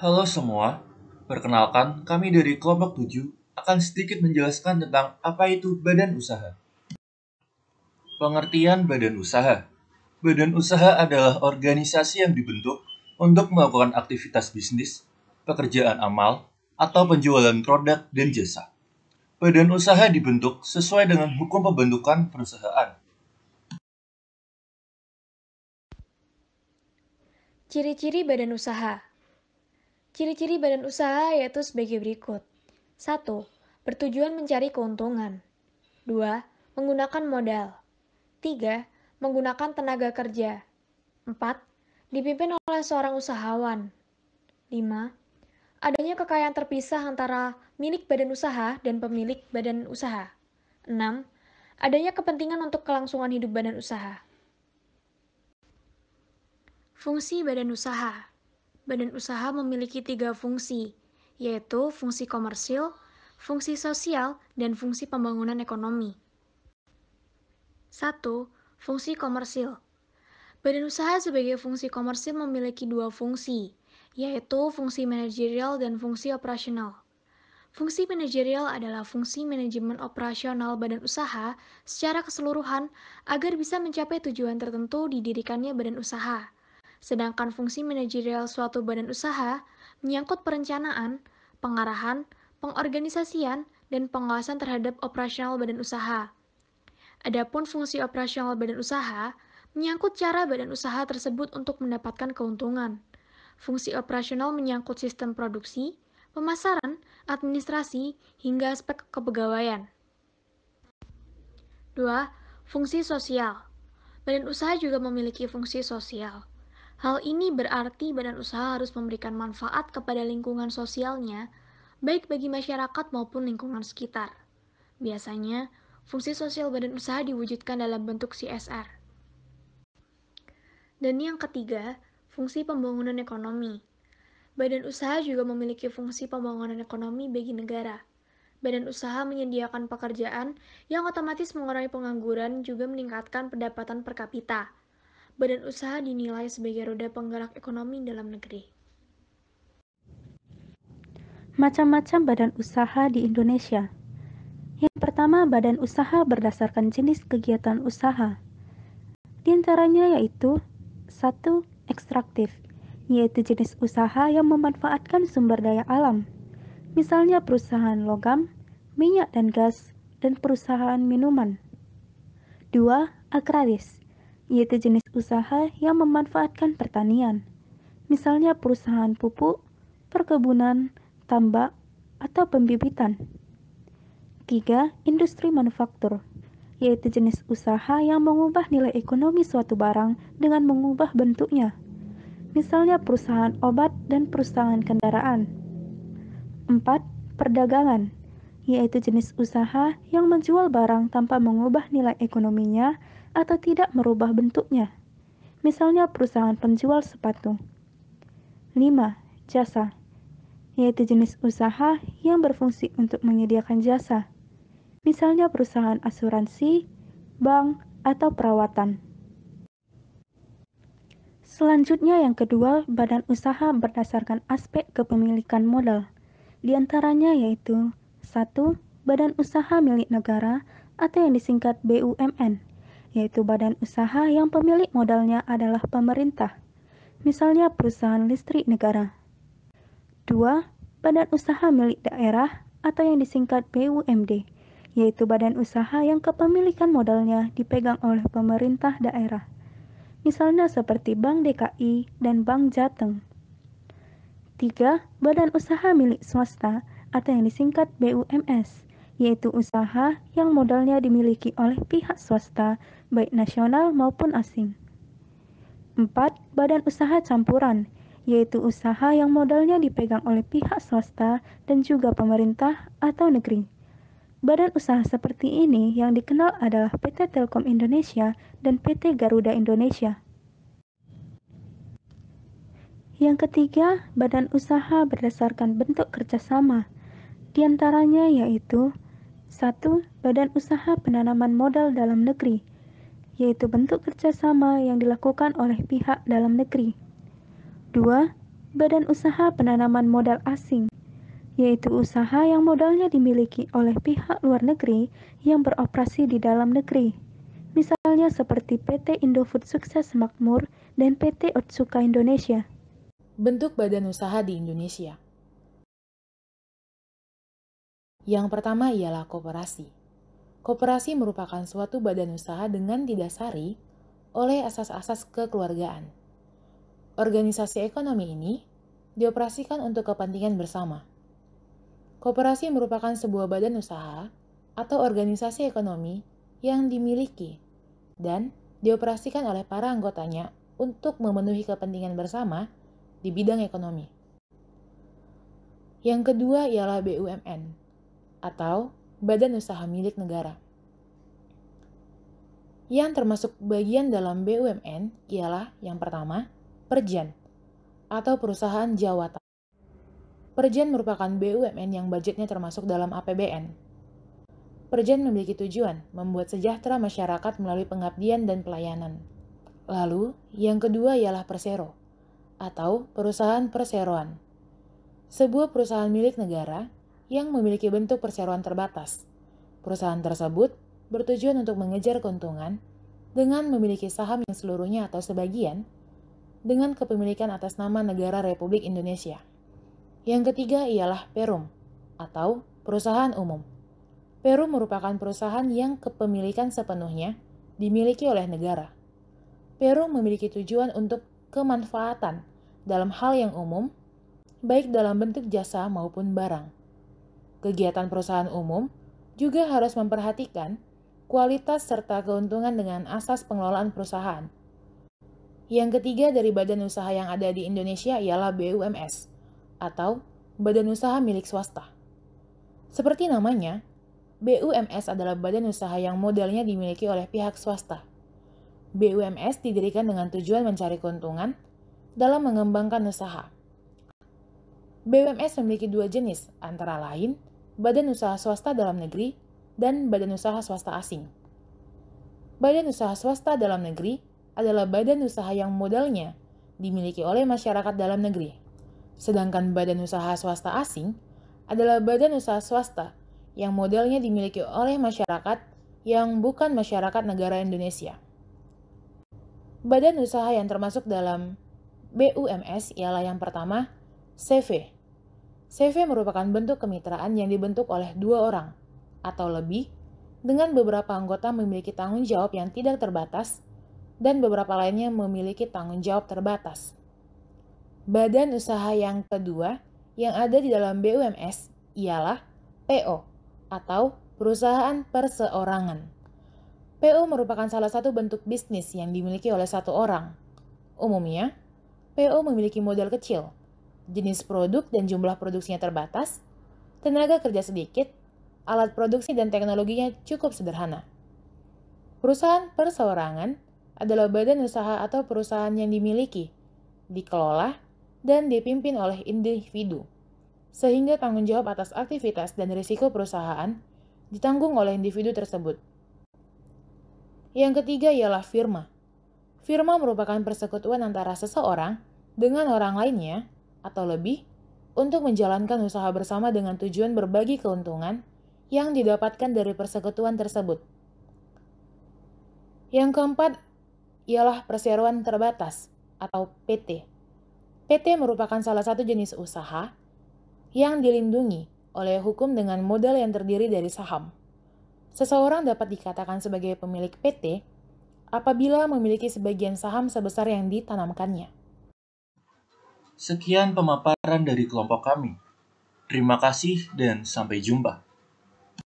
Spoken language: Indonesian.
Halo semua, perkenalkan kami dari kelompok 7 akan sedikit menjelaskan tentang apa itu badan usaha. Pengertian badan usaha. Badan usaha adalah organisasi yang dibentuk untuk melakukan aktivitas bisnis, pekerjaan amal, atau penjualan produk dan jasa. Badan usaha dibentuk sesuai dengan hukum pembentukan perusahaan. Ciri-ciri badan usaha Ciri-ciri badan usaha yaitu sebagai berikut. 1. Bertujuan mencari keuntungan. 2. Menggunakan modal. 3. Menggunakan tenaga kerja. 4. Dipimpin oleh seorang usahawan. 5. Adanya kekayaan terpisah antara milik badan usaha dan pemilik badan usaha. 6. Adanya kepentingan untuk kelangsungan hidup badan usaha. Fungsi badan usaha badan usaha memiliki tiga fungsi, yaitu fungsi komersil, fungsi sosial, dan fungsi pembangunan ekonomi. Satu, Fungsi komersil Badan usaha sebagai fungsi komersil memiliki dua fungsi, yaitu fungsi manajerial dan fungsi operasional. Fungsi manajerial adalah fungsi manajemen operasional badan usaha secara keseluruhan agar bisa mencapai tujuan tertentu didirikannya badan usaha, Sedangkan fungsi manajerial suatu badan usaha menyangkut perencanaan, pengarahan, pengorganisasian, dan pengawasan terhadap operasional badan usaha. Adapun fungsi operasional badan usaha menyangkut cara badan usaha tersebut untuk mendapatkan keuntungan. Fungsi operasional menyangkut sistem produksi, pemasaran, administrasi, hingga aspek kepegawaian. 2. Fungsi sosial. Badan usaha juga memiliki fungsi sosial. Hal ini berarti badan usaha harus memberikan manfaat kepada lingkungan sosialnya, baik bagi masyarakat maupun lingkungan sekitar. Biasanya, fungsi sosial badan usaha diwujudkan dalam bentuk CSR. Dan yang ketiga, fungsi pembangunan ekonomi. Badan usaha juga memiliki fungsi pembangunan ekonomi bagi negara. Badan usaha menyediakan pekerjaan yang otomatis mengurangi pengangguran juga meningkatkan pendapatan per kapita badan usaha dinilai sebagai roda penggerak ekonomi dalam negeri. Macam-macam badan usaha di Indonesia. Yang pertama, badan usaha berdasarkan jenis kegiatan usaha. Di antaranya yaitu satu Ekstraktif, yaitu jenis usaha yang memanfaatkan sumber daya alam. Misalnya perusahaan logam, minyak dan gas, dan perusahaan minuman. 2. Agraris, yaitu jenis usaha yang memanfaatkan pertanian, misalnya perusahaan pupuk, perkebunan, tambak, atau pembibitan. 3. Industri manufaktur, yaitu jenis usaha yang mengubah nilai ekonomi suatu barang dengan mengubah bentuknya, misalnya perusahaan obat dan perusahaan kendaraan. 4. Perdagangan, yaitu jenis usaha yang menjual barang tanpa mengubah nilai ekonominya atau tidak merubah bentuknya, misalnya perusahaan penjual sepatu. 5. Jasa yaitu jenis usaha yang berfungsi untuk menyediakan jasa, misalnya perusahaan asuransi, bank, atau perawatan. Selanjutnya yang kedua, badan usaha berdasarkan aspek kepemilikan modal. Di antaranya yaitu 1. Badan usaha milik negara atau yang disingkat BUMN yaitu badan usaha yang pemilik modalnya adalah pemerintah, misalnya perusahaan listrik negara. 2. Badan usaha milik daerah atau yang disingkat BUMD, yaitu badan usaha yang kepemilikan modalnya dipegang oleh pemerintah daerah, misalnya seperti Bank DKI dan Bank Jateng. 3. Badan usaha milik swasta atau yang disingkat BUMS, yaitu usaha yang modalnya dimiliki oleh pihak swasta, baik nasional maupun asing. 4. Badan usaha campuran, yaitu usaha yang modalnya dipegang oleh pihak swasta dan juga pemerintah atau negeri. Badan usaha seperti ini yang dikenal adalah PT Telkom Indonesia dan PT Garuda Indonesia. Yang ketiga, badan usaha berdasarkan bentuk kerjasama, diantaranya yaitu 1. Badan Usaha Penanaman Modal Dalam Negeri, yaitu bentuk kerjasama yang dilakukan oleh pihak dalam negeri. 2. Badan Usaha Penanaman Modal Asing, yaitu usaha yang modalnya dimiliki oleh pihak luar negeri yang beroperasi di dalam negeri. Misalnya seperti PT Indofood Sukses Makmur dan PT Otsuka Indonesia. Bentuk badan usaha di Indonesia yang pertama ialah koperasi. Koperasi merupakan suatu badan usaha dengan didasari oleh asas-asas kekeluargaan. Organisasi ekonomi ini dioperasikan untuk kepentingan bersama. Koperasi merupakan sebuah badan usaha atau organisasi ekonomi yang dimiliki dan dioperasikan oleh para anggotanya untuk memenuhi kepentingan bersama di bidang ekonomi. Yang kedua ialah BUMN atau badan usaha milik negara. Yang termasuk bagian dalam BUMN ialah yang pertama, Perjan atau Perusahaan Jawatan. Perjan merupakan BUMN yang budgetnya termasuk dalam APBN. Perjan memiliki tujuan, membuat sejahtera masyarakat melalui pengabdian dan pelayanan. Lalu, yang kedua ialah Persero, atau Perusahaan Perseroan. Sebuah perusahaan milik negara yang memiliki bentuk perseroan terbatas. Perusahaan tersebut bertujuan untuk mengejar keuntungan dengan memiliki saham yang seluruhnya atau sebagian dengan kepemilikan atas nama negara Republik Indonesia. Yang ketiga ialah Perum atau perusahaan umum. Perum merupakan perusahaan yang kepemilikan sepenuhnya dimiliki oleh negara. Perum memiliki tujuan untuk kemanfaatan dalam hal yang umum, baik dalam bentuk jasa maupun barang. Kegiatan perusahaan umum juga harus memperhatikan kualitas serta keuntungan dengan asas pengelolaan perusahaan. Yang ketiga dari badan usaha yang ada di Indonesia ialah BUMS atau Badan Usaha Milik Swasta. Seperti namanya, BUMS adalah badan usaha yang modalnya dimiliki oleh pihak swasta. BUMS didirikan dengan tujuan mencari keuntungan dalam mengembangkan usaha. BUMS memiliki dua jenis, antara lain Badan Usaha Swasta Dalam Negeri, dan Badan Usaha Swasta Asing. Badan Usaha Swasta Dalam Negeri adalah badan usaha yang modalnya dimiliki oleh masyarakat dalam negeri. Sedangkan Badan Usaha Swasta Asing adalah badan usaha swasta yang modalnya dimiliki oleh masyarakat yang bukan masyarakat negara Indonesia. Badan usaha yang termasuk dalam BUMS ialah yang pertama CV CV merupakan bentuk kemitraan yang dibentuk oleh dua orang atau lebih dengan beberapa anggota memiliki tanggung jawab yang tidak terbatas dan beberapa lainnya memiliki tanggung jawab terbatas. Badan usaha yang kedua yang ada di dalam BUMS ialah PO atau perusahaan perseorangan. PO merupakan salah satu bentuk bisnis yang dimiliki oleh satu orang. Umumnya, PO memiliki modal kecil, jenis produk dan jumlah produksinya terbatas, tenaga kerja sedikit, alat produksi dan teknologinya cukup sederhana. Perusahaan perseorangan adalah badan usaha atau perusahaan yang dimiliki, dikelola, dan dipimpin oleh individu, sehingga tanggung jawab atas aktivitas dan risiko perusahaan ditanggung oleh individu tersebut. Yang ketiga ialah firma. Firma merupakan persekutuan antara seseorang dengan orang lainnya atau lebih untuk menjalankan usaha bersama dengan tujuan berbagi keuntungan yang didapatkan dari persekutuan tersebut. Yang keempat ialah perseroan terbatas atau PT. PT merupakan salah satu jenis usaha yang dilindungi oleh hukum dengan modal yang terdiri dari saham. Seseorang dapat dikatakan sebagai pemilik PT apabila memiliki sebagian saham sebesar yang ditanamkannya. Sekian pemaparan dari kelompok kami. Terima kasih dan sampai jumpa.